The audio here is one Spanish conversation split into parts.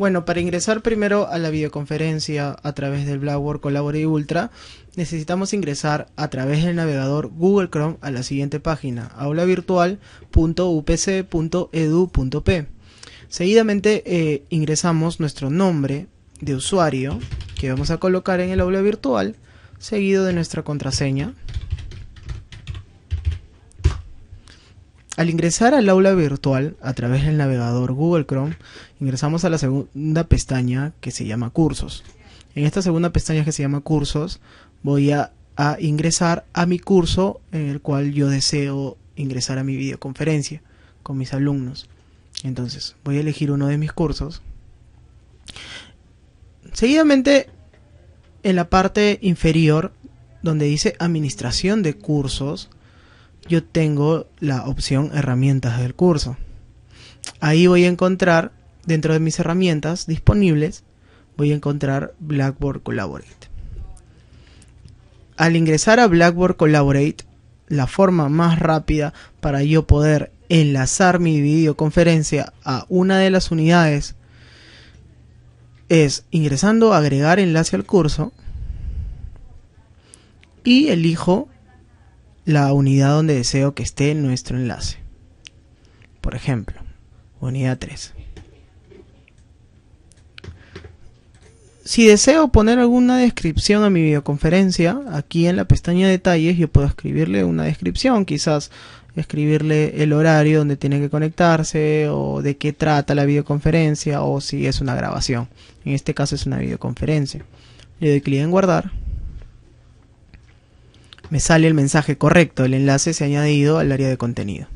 Bueno, para ingresar primero a la videoconferencia a través del Blackboard Collaborate Ultra, necesitamos ingresar a través del navegador Google Chrome a la siguiente página, aulavirtual.upc.edu.p. E Seguidamente eh, ingresamos nuestro nombre de usuario que vamos a colocar en el aula virtual, seguido de nuestra contraseña. Al ingresar al aula virtual a través del navegador Google Chrome, ingresamos a la segunda pestaña que se llama Cursos. En esta segunda pestaña que se llama Cursos, voy a, ingresar a mi curso en el cual yo deseo ingresar a mi videoconferencia con mis alumnos. Entonces, voy a elegir uno de mis cursos. Seguidamente, en la parte inferior, donde dice Administración de Cursos, yo tengo la opción herramientas del curso. Ahí voy a encontrar, dentro de mis herramientas disponibles, voy a encontrar Blackboard Collaborate. Al ingresar a Blackboard Collaborate, la forma más rápida para yo poder enlazar mi videoconferencia a una de las unidades es ingresando a agregar enlace al curso y elijo la unidad donde deseo que esté nuestro enlace. Por ejemplo, unidad 3. Si deseo poner alguna descripción a mi videoconferencia, aquí en la pestaña detalles yo puedo escribirle una descripción, quizás escribirle el horario donde tiene que conectarse o de qué trata la videoconferencia o si es una grabación. En este caso es una videoconferencia. Le doy clic en guardar me sale el mensaje correcto, el enlace se ha añadido al área de contenido.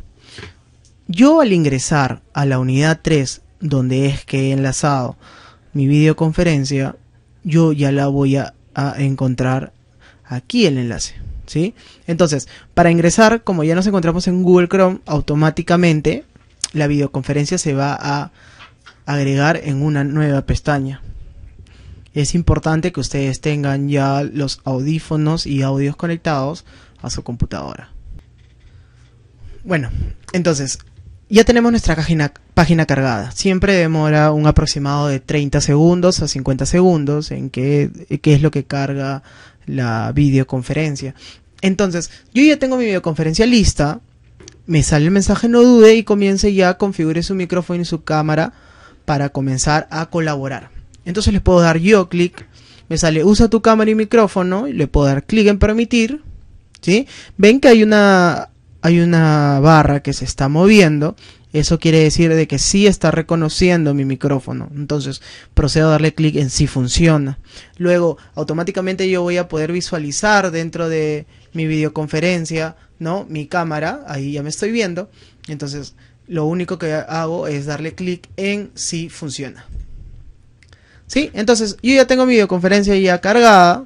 Yo al ingresar a la unidad 3, donde es que he enlazado mi videoconferencia, yo ya la voy a, encontrar aquí el enlace. ¿sí? Entonces, para ingresar, como ya nos encontramos en Google Chrome, automáticamente la videoconferencia se va a agregar en una nueva pestaña es importante que ustedes tengan ya los audífonos y audios conectados a su computadora. Bueno, entonces, ya tenemos nuestra página, cargada. Siempre demora un aproximado de 30 segundos a 50 segundos en eh, qué, es lo que carga la videoconferencia. Entonces, yo ya tengo mi videoconferencia lista. Me sale el mensaje no dude y comience ya, configure su micrófono y su cámara para comenzar a colaborar. Entonces les puedo dar yo clic. Me sale usa tu cámara y micrófono. Y le puedo dar clic en permitir. ¿Sí? Ven que hay una, hay una barra que se está moviendo. Eso quiere decir de que sí está reconociendo mi micrófono. Entonces procedo a darle clic en si funciona. Luego automáticamente yo voy a poder visualizar dentro de mi videoconferencia, ¿no? Mi cámara, ahí ya me estoy viendo. Entonces lo único que hago es darle clic en si funciona. Entonces, yo ya tengo mi videoconferencia ya cargada.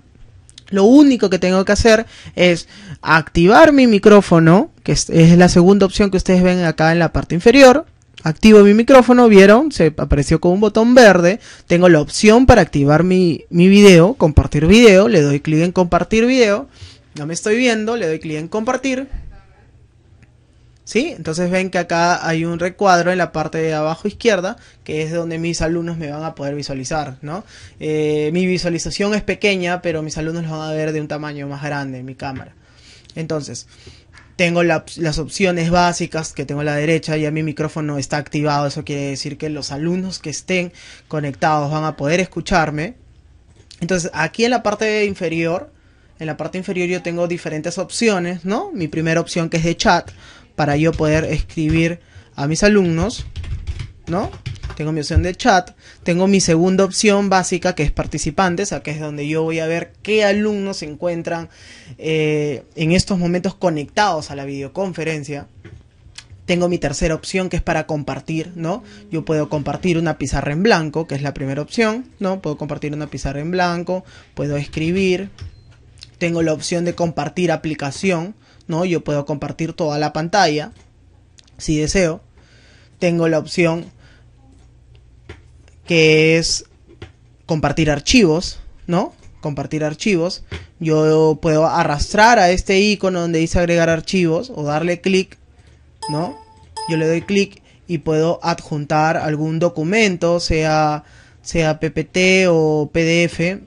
Lo único que tengo que hacer es activar mi micrófono, que es, la segunda opción que ustedes ven acá en la parte inferior. Activo mi micrófono, vieron, se apareció con un botón verde. Tengo la opción para activar mi, mi video, compartir video. Le doy clic en compartir video. No me estoy viendo, le doy clic en compartir. ¿Sí? Entonces ven que acá hay un recuadro en la parte de abajo izquierda, que es donde mis alumnos me van a poder visualizar, ¿no? Eh, mi visualización es pequeña, pero mis alumnos lo van a ver de un tamaño más grande en mi cámara. Entonces, tengo las opciones básicas que tengo a la derecha, ya mi micrófono está activado, eso quiere decir que los alumnos que estén conectados van a poder escucharme. Entonces aquí en la parte inferior en la parte inferior yo tengo diferentes opciones, ¿no? Mi primera opción que es de chat, para yo poder escribir a mis alumnos, ¿no? Tengo mi opción de chat, tengo mi segunda opción básica que es participantes, o que es donde yo voy a ver qué alumnos se encuentran eh, en estos momentos conectados a la videoconferencia. Tengo mi tercera opción que es para compartir, ¿no? Yo puedo compartir una pizarra en blanco, que es la primera opción, ¿no? Puedo compartir una pizarra en blanco, puedo escribir, tengo la opción de compartir aplicación, ¿no? Yo puedo compartir toda la pantalla, si deseo. Tengo la opción que es compartir archivos, ¿no? Compartir archivos. Yo puedo arrastrar a este icono donde dice agregar archivos o darle clic, ¿no? Yo le doy clic y puedo adjuntar algún documento, sea, sea PPT o PDF,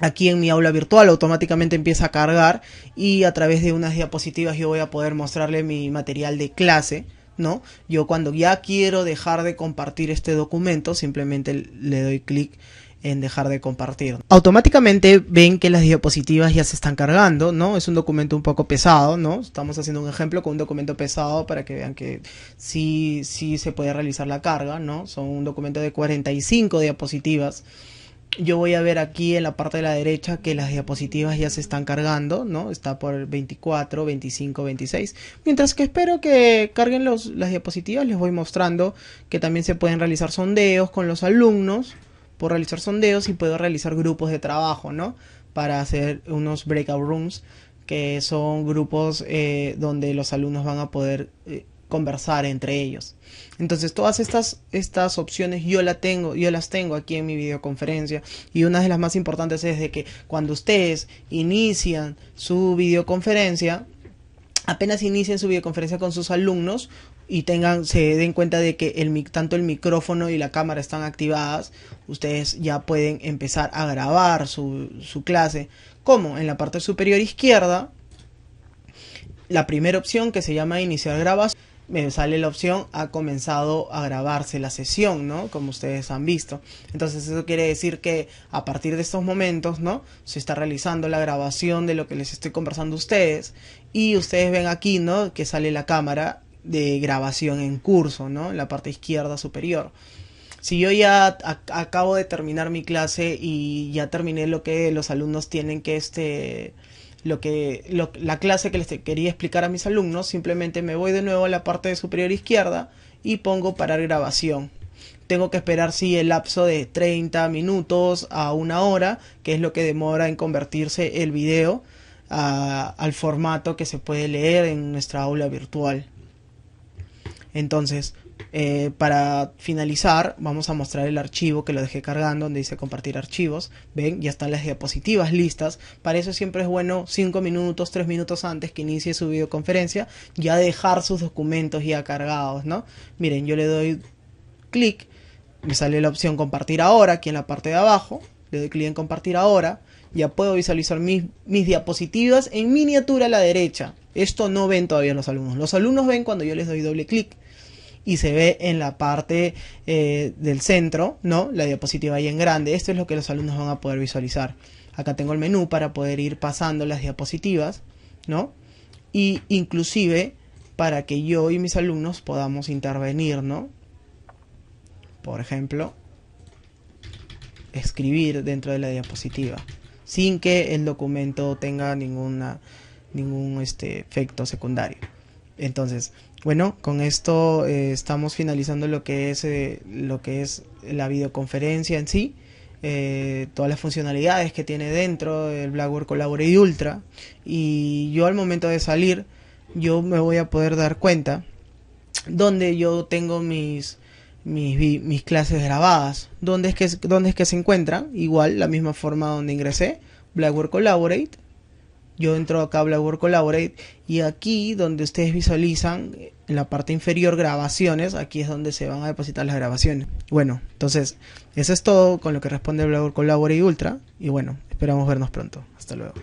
aquí en mi aula virtual automáticamente empieza a cargar y a través de unas diapositivas yo voy a poder mostrarle mi material de clase. ¿No? Yo cuando ya quiero dejar de compartir este documento, simplemente le doy clic en dejar de compartir. Automáticamente ven que las diapositivas ya se están cargando, ¿no? Es un documento un poco pesado, ¿no? Estamos haciendo un ejemplo con un documento pesado para que vean que sí, sí se puede realizar la carga, ¿no? Son un documento de 45 diapositivas yo voy a ver aquí en la parte de la derecha que las diapositivas ya se están cargando, ¿no? Está por 24, 25, 26. Mientras que espero que carguen los, las diapositivas, les voy mostrando que también se pueden realizar sondeos con los alumnos. Por realizar sondeos y puedo realizar grupos de trabajo, ¿no? Para hacer unos breakout rooms, que son grupos eh, donde los alumnos van a poder eh, conversar entre ellos. Entonces todas estas, estas opciones yo, la tengo, yo las tengo aquí en mi videoconferencia y una de las más importantes es de que cuando ustedes inician su videoconferencia, apenas inician su videoconferencia con sus alumnos y tengan, se den cuenta de que el, tanto el micrófono y la cámara están activadas, ustedes ya pueden empezar a grabar su, su clase. como En la parte superior izquierda, la primera opción que se llama iniciar grabación me sale la opción ha comenzado a grabarse la sesión, ¿no? Como ustedes han visto. Entonces eso quiere decir que a partir de estos momentos, ¿no? Se está realizando la grabación de lo que les estoy conversando a ustedes y ustedes ven aquí, ¿no? Que sale la cámara de grabación en curso, ¿no? En la parte izquierda superior. Si yo ya acabo de terminar mi clase y ya terminé lo que los alumnos tienen que este lo que, la clase que les quería explicar a mis alumnos, simplemente me voy de nuevo a la parte superior izquierda y pongo parar grabación. Tengo que esperar si el lapso de 30 minutos a una hora, que es lo que demora en convertirse el video al formato que se puede leer en nuestra aula virtual. Entonces, eh, para finalizar, vamos a mostrar el archivo que lo dejé cargando, donde dice compartir archivos. Ven, ya están las diapositivas listas. Para eso siempre es bueno 5 minutos, 3 minutos antes que inicie su videoconferencia, ya dejar sus documentos ya cargados, ¿no? Miren, yo le doy clic, me sale la opción compartir ahora aquí en la parte de abajo, le doy clic en compartir ahora, ya puedo visualizar mis diapositivas en miniatura a la derecha. Esto no ven todavía los alumnos. Los alumnos ven cuando yo les doy doble clic y se ve en la parte eh, del centro, ¿no? La diapositiva ahí en grande. Esto es lo que los alumnos van a poder visualizar. Acá tengo el menú para poder ir pasando las diapositivas, ¿no? Y inclusive para que yo y mis alumnos podamos intervenir, ¿no? Por ejemplo, escribir dentro de la diapositiva sin que el documento tenga ninguna ningún este efecto secundario. Entonces, bueno, con esto eh, estamos finalizando lo que es eh, lo que es la videoconferencia en sí, eh, todas las funcionalidades que tiene dentro el Blackboard Collaborate Ultra y yo al momento de salir yo me voy a poder dar cuenta dónde yo tengo mis mis, clases grabadas, dónde es que es que se encuentran, igual la misma forma donde ingresé, Blackboard Collaborate yo entro acá a Blackboard Collaborate y aquí donde ustedes visualizan en la parte inferior grabaciones, aquí es donde se van a depositar las grabaciones. Bueno, entonces eso es todo con lo que responde Blackboard Collaborate Ultra y bueno, esperamos vernos pronto. Hasta luego.